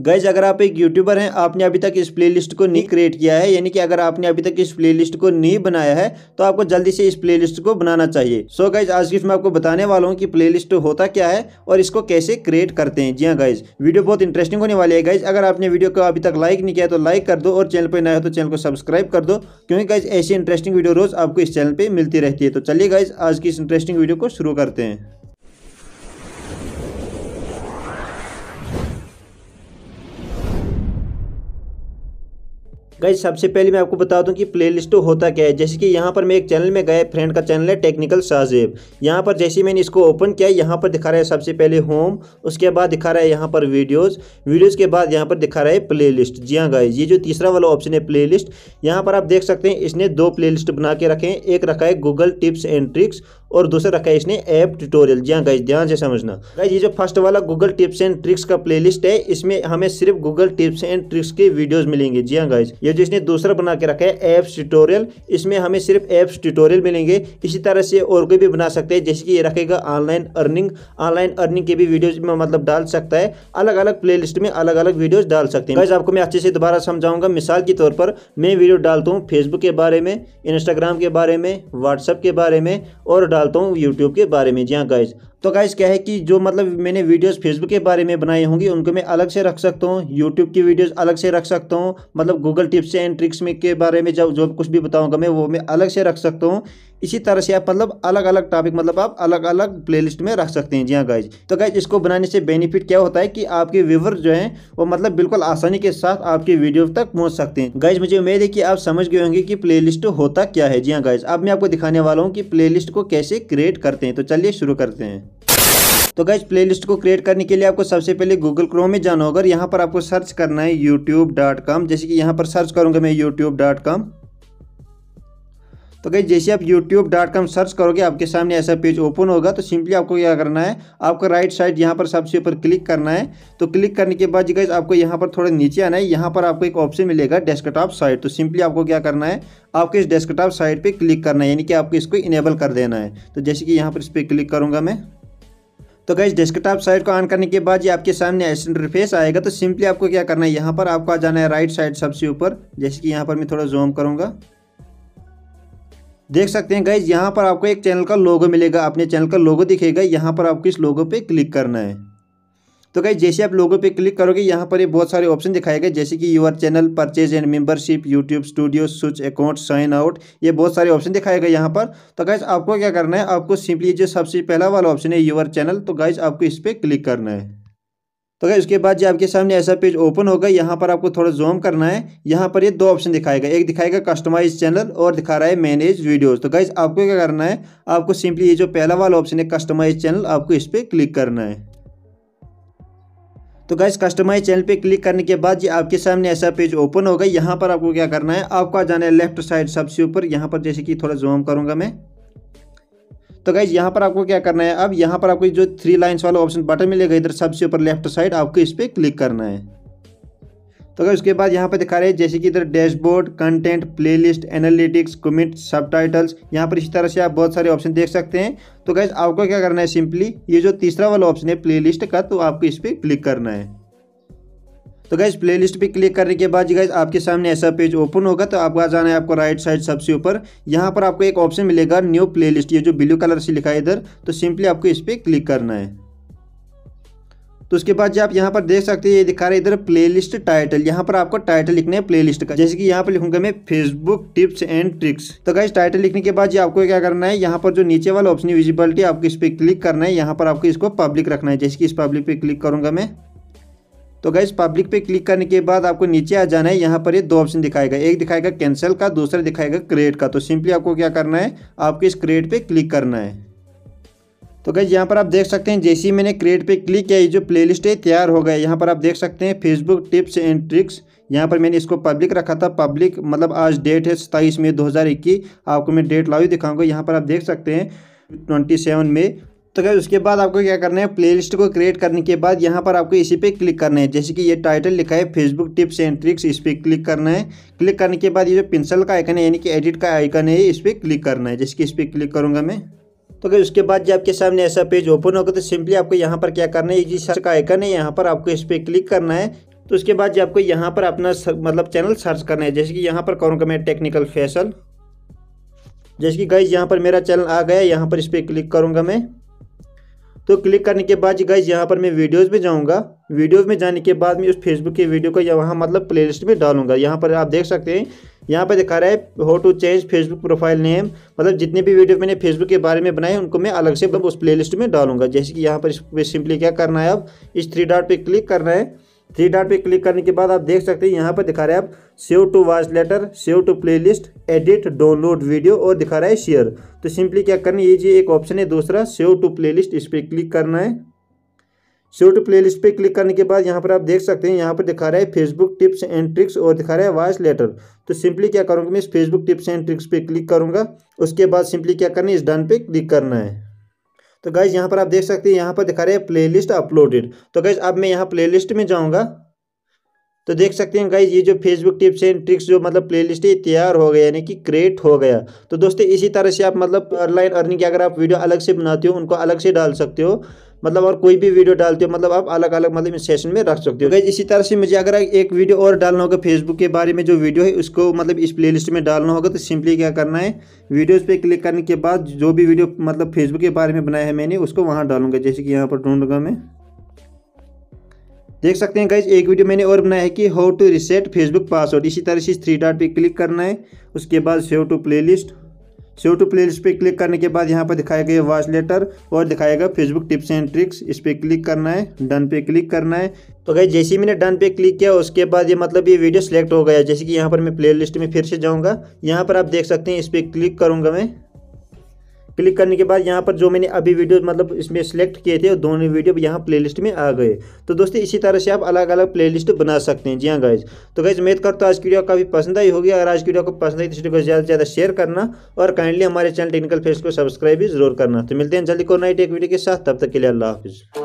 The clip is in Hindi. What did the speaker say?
गैज अगर आप एक यूट्यूबर हैं आपने अभी तक इस प्लेलिस्ट को नहीं क्रिएट किया है यानी कि अगर आपने अभी तक इस प्लेलिस्ट को नहीं बनाया है तो आपको जल्दी से इस प्लेलिस्ट को बनाना चाहिए सो so गैज आज की मैं आपको बताने वाला हूँ कि प्लेलिस्ट होता क्या है और इसको कैसे क्रिएट करते हैं जी हाँ गाइज वीडियो बहुत इंटरेस्टिंग होने वाली है गाइज अगर आपने वीडियो को अभी तक लाइक नहीं किया तो लाइक कर दो और चैनल पर नया हो तो चैनल को सब्सक्राइब कर दो क्योंकि गाइज ऐसी इंटरेस्टिंग वीडियो रोज आपको इस चैनल पर मिलती रहती है तो चलिए गाइज आज की इस इंटरेस्टिंग वीडियो को शुरू करते हैं गई सबसे पहले मैं आपको बता दूं कि प्लेलिस्ट होता क्या है जैसे कि यहाँ पर मैं एक चैनल में गए फ्रेंड का चैनल है टेक्निकल साजेब यहाँ पर जैसे मैंने इसको ओपन किया यहाँ पर दिखा रहा है सबसे पहले होम उसके बाद दिखा रहा है यहाँ पर वीडियोज़ वीडियोज़ के बाद यहाँ पर दिखा रहा है प्ले लिस्ट जी हाँ गाय ये जो तीसरा वाला ऑप्शन है प्ले लिस्ट यहाँ पर आप देख सकते हैं इसने दो प्ले लिस्ट बना के रखे हैं एक रखा है गूगल टिप्स एंड ट्रिक्स और दूसरा रखा है इसने ऐप ट्यूटोरियल जी हाँ गाइज ध्यान से समझना गाइज ये जो फर्स्ट वाला गूगल टिप्स एंड ट्रिक्स का प्लेलिस्ट है इसमें हमें सिर्फ गूगल टिप्स एंड ट्रिक्स के वीडियोस मिलेंगे जी हाँ गाइज ये जिसने दूसरा बना के रखा है ऐप्स ट्यूटोरियल इसमें हमें सिर्फ ऐप्स ट्यूटोरियल मिलेंगे इसी तरह से और कोई भी बना सकते हैं जैसे कि ये रखेगा ऑनलाइन अर्निंग ऑनलाइन अर्निंग के भी वीडियोज में मतलब डाल सकता है अलग अलग लिस्ट में अलग अलग वीडियोज डाल सकते हैं गाइज आपको मैं अच्छे से दोबारा समझाऊंगा मिसाल के तौर पर मैं वीडियो डालता हूँ फेसबुक के बारे में इंस्टाग्राम के बारे में व्हाट्सअप के बारे में और डालता हूँ यूट्यूब के बारे में जी हाँ गाइज तो गाइज़ क्या है कि जो मतलब मैंने वीडियोस फेसबुक के बारे में बनाई होंगी उनको मैं अलग से रख सकता हूँ यूट्यूब की वीडियोस अलग से रख सकता हूँ मतलब गूगल टिप्स एंड ट्रिक्स में के बारे में जब जो कुछ भी बताऊँगा मैं वो मैं अलग से रख सकता हूँ इसी तरह से आप मतलब अलग अलग टॉपिक मतलब आप अलग अलग प्ले में रख सकते हैं जी हाँ गाइज तो गाइज इसको बनाने से बेनिफिट क्या होता है कि आपके व्यूवर जो हैं वो मतलब बिल्कुल आसानी के साथ आपकी वीडियो तक पहुँच सकते हैं गाइज मुझे उम्मीद है कि आप समझ गए होंगे कि प्ले होता क्या है जी हाँ गाइज अब मैं आपको दिखाने वाला हूँ कि प्ले को कैसे क्रिएट करते हैं तो चलिए शुरू करते हैं तो गैस प्ले को क्रिएट करने के लिए आपको सबसे पहले गूगल क्रोम में जाना होगा यहाँ पर आपको सर्च करना है यूट्यूब जैसे कि यहाँ पर सर्च करूँगा मैं यूट्यूब तो गई जैसे आप YouTube.com सर्च करोगे आपके सामने ऐसा पेज ओपन होगा तो सिंपली आपको क्या करना है आपको राइट साइड यहाँ पर सबसे ऊपर क्लिक करना है तो क्लिक करने के बाद गई आपको यहाँ पर थोड़ा नीचे आना है यहाँ पर आपको एक ऑप्शन मिलेगा डेस्कटॉप साइट तो सिंपली आपको क्या करना है आपको इस डेस्कटॉप साइट पर क्लिक करना है यानी कि आपको इसको इनेबल कर देना है तो जैसे कि यहाँ पर इस पर क्लिक करूँगा मैं तो गैस डेस्कटॉप साइड को ऑन करने के बाद ये आपके सामने ऐसा इंटरफेस आएगा तो सिंपली आपको क्या करना है यहाँ पर आपको आ जाना है राइट साइड सबसे ऊपर जैसे कि यहाँ पर मैं थोड़ा जूम करूँगा देख सकते हैं गाइज यहाँ पर आपको एक चैनल का लोगो मिलेगा अपने चैनल का लोगो दिखेगा यहाँ पर आपको इस लोगो पे क्लिक करना है तो कहीं जैसे आप लोगों पे क्लिक करोगे यहाँ पर ये बहुत सारे ऑप्शन दिखाए गए जैसे कि your channel purchase and membership YouTube studio switch account sign out ये बहुत सारे ऑप्शन दिखाए गए यहाँ पर तो गाइज आपको क्या करना है आपको सिंपली जो सबसे पहला वाला ऑप्शन है यूर चैनल तो गाइज आपको इस पर क्लिक करना है तो गाइज उसके बाद जो आपके सामने ऐसा पेज ओपन होगा यहाँ पर आपको थोड़ा जूम करना है यहाँ पर ये दो ऑप्शन दिखाएगा एक दिखाएगा कस्टमाइज चैनल और दिखा रहा है मैनेज वीडियोस तो गाइज आपको क्या करना है आपको सिंपली ये जो पहला वाला ऑप्शन है कस्टमाइज चैनल आपको इस पर क्लिक करना है तो गैस कस्टमाइज चैनल पे क्लिक करने के बाद ये आपके सामने ऐसा पेज ओपन होगा यहाँ पर आपको क्या करना है आपको आ जाना है लेफ्ट साइड सबसे ऊपर यहाँ पर जैसे कि थोड़ा जूम करूँगा मैं तो गाइज यहाँ पर आपको क्या करना है अब यहाँ पर आपको जो थ्री लाइन्स वाला ऑप्शन बटन मिलेगा इधर सबसे ऊपर लेफ्ट साइड आपको इस पर क्लिक करना है तो अगर उसके बाद यहाँ पर दिखा रहे हैं जैसे कि इधर dashboard content playlist analytics comment subtitles यहाँ पर इसी तरह से आप बहुत सारे ऑप्शन देख सकते हैं तो गैस आपको क्या करना है सिंपली ये जो तीसरा वाला ऑप्शन है प्लेलिस्ट का तो आपको इस पर क्लिक करना है तो गैस प्लेलिस्ट पे क्लिक करने के बाद गैस आपके सामने ऐसा पेज ओपन होगा तो आपका जाना है आपको राइट साइड सबसे ऊपर यहाँ पर आपको एक ऑप्शन मिलेगा न्यू प्लेलिस्ट ये जो ब्लू कलर से लिखा है इधर तो सिंपली आपको इस पर क्लिक करना है तो उसके बाद जो आप यहाँ पर देख सकते हैं ये दिखा रहे इधर प्लेलिस्ट टाइटल यहाँ पर आपको टाइटल लिखना है प्लेलिस्ट का जैसे कि यहाँ पर लिखूंगा मैं फेसबुक टिप्स एंड ट्रिक्स तो गाइज टाइटल लिखने के बाद आपको क्या करना है यहाँ पर जो नीचे वाला ऑप्शन विजिबिलिटी आपको इस पर क्लिक करना है यहाँ पर आपको इसको पब्लिक रखना है जैसे कि इस पब्लिक पे क्लिक करूंगा मैं तो गैस पब्लिक पे क्लिक करने के बाद आपको नीचे आ जाना है यहाँ पर ये दो ऑप्शन दिखाएगा एक दिखाएगा कैंसिल का दूसरा दिखाएगा क्रिएट का तो सिंपली आपको क्या करना है आपको इस क्रिएट पे क्लिक करना है तो गई यहाँ पर आप देख सकते हैं जैसे ही मैंने क्रिएट पे क्लिक किया ये जो प्लेलिस्ट है तैयार हो गया यहाँ पर आप देख सकते हैं फेसबुक टिप्स एंड ट्रिक्स यहाँ पर मैंने इसको पब्लिक रखा था पब्लिक मतलब आज डेट है सताईस मई दो आपको मैं डेट लाइव दिखाऊंगा यहाँ पर आप देख सकते हैं ट्वेंटी मई तो क्या उसके बाद आपको क्या करना है प्लेलिस्ट को क्रिएट करने के बाद यहाँ पर आपको इसी पे क्लिक करना है जैसे कि ये टाइटल लिखा है फेसबुक टिप्स एंड ट्रिक्स इस पर क्लिक करना है क्लिक करने के बाद ये जो पेंसिल का आइकन है यानी कि एडिट का आइकन है इस पर क्लिक करना है जैसे कि इस पर क्लिक करूँगा मैं तो अगर उसके बाद जब आपके सामने ऐसा पेज ओपन होगा तो सिंपली आपको यहाँ पर क्या करना है सर्च का आइकन है यहाँ पर आपको इस पर क्लिक करना है तो उसके बाद जब आपको यहाँ पर अपना मतलब चैनल सर्च करना है जैसे कि यहाँ पर करूँगा मैं टेक्निकल फैसल जैसे कि गाइज यहाँ पर मेरा चैनल आ गया यहाँ पर इस पर क्लिक करूँगा मैं तो क्लिक करने के बाद गाइज यहाँ पर मैं वीडियोज में जाऊँगा वीडियोज में जाने के बाद मैं उस फेसबुक की वीडियो को यहाँ मतलब लिस्ट में डालूंगा यहाँ पर आप देख सकते हैं यहाँ पर दिखा रहा है how to change Facebook profile name मतलब जितने भी वीडियो मैंने फेसबुक के बारे में बनाए उनको मैं अलग से मतलब उस प्लेलिस्ट में डालूंगा जैसे कि यहाँ पर इस पर सिंपली क्या करना है अब इस थ्री डॉट पर क्लिक करना है थ्री डॉट पे क्लिक करने के बाद आप देख सकते हैं यहाँ पर दिखा रहे हैं आप save to watch later save to playlist edit download video और दिखा रहा है शेयर तो सिंपली क्या करना है ये जी एक ऑप्शन है दूसरा सेव टू प्लेलिस्ट इस पर क्लिक करना है सेव टू प्लेलिस्ट पे क्लिक करने के बाद यहाँ पर आप देख सकते हैं यहाँ पर दिखा रहा है फेसबुक टिप्स एंड ट्रिक्स और दिखा रहा है वॉच लेटर तो सिंपली क्या करूँगा मैं इस फेसबुक टिप्स एंड ट्रिक्स पे क्लिक करूँगा उसके बाद सिंपली क्या करना है इस डन पे क्लिक करना है तो गाइज यहाँ पर आप देख सकते हैं यहाँ पर दिखा रहे हैं प्लेलिस्ट अपलोडेड तो गाइज अब मैं यहाँ प्लेलिस्ट में जाऊँगा तो देख सकते हैं गाइज ये जो फेसबुक टिप्स एंड ट्रिक्स जो मतलब प्लेलिस्ट है तैयार हो गया यानी कि क्रिएट हो गया तो दोस्तों इसी तरह से आप मतलब ऑनलाइन अर्निंग की अगर आप वीडियो अलग से बनाते हो उनको अलग से डाल सकते हो मतलब और कोई भी वीडियो डालते हो मतलब आप अलग अलग मतलब इस सेशन में रख सकते हो गाइज इसी तरह से मुझे अगर एक वीडियो और डालना होगा फेसबुक के बारे में जो वीडियो है उसको मतलब इस लिस्ट में डालना होगा तो सिंपली क्या करना है वीडियोज़ पे क्लिक करने के बाद जो भी वीडियो मतलब फेसबुक के बारे में बनाया है मैंने उसको वहाँ डालूंगा जैसे कि यहाँ पर ढूंढूंगा मैं देख सकते हैं गाइज एक वीडियो मैंने और बनाया है कि how to reset Facebook password इसी तरह से इस थ्री डॉट पे क्लिक करना है उसके बाद save to playlist save to playlist पे क्लिक करने के बाद यहाँ पर दिखाया गया वॉच लेटर और दिखाया गया फेसबुक टिप्स एंड ट्रिक्स इस पर क्लिक करना है डन पे क्लिक करना है तो गाइज जैसे ही मैंने डन पे क्लिक किया उसके बाद ये मतलब ये वीडियो सेलेक्ट हो गया जैसे कि यहाँ पर मैं लिस्ट में फिर से जाऊँगा यहाँ पर आप देख सकते हैं इस पर क्लिक करूँगा मैं क्लिक करने के बाद यहाँ पर जो मैंने अभी वीडियो मतलब इसमें सेलेक्ट किए थे दोनों वीडियो यहाँ प्लेलिस्ट में आ गए तो दोस्तों इसी तरह से आप अलग अलग प्लेलिस्ट बना सकते हैं जी हाँ गाइज तो गाइज उम्मीद करता हूँ आज की वीडियो काफ़ी पसंद आई होगी अगर आज की वीडियो को पसंद आई तो वीडियो को ज़्यादा से ज़्यादा शेयर करना और काइंडली हमारे चैनल टेक्निकल फेस को सब्सक्राइब भी जरूर करना तो मिलते हैं जल्दी को नाइट एक वीडियो के साथ तब तक के लिए अल्लाह हाफिज़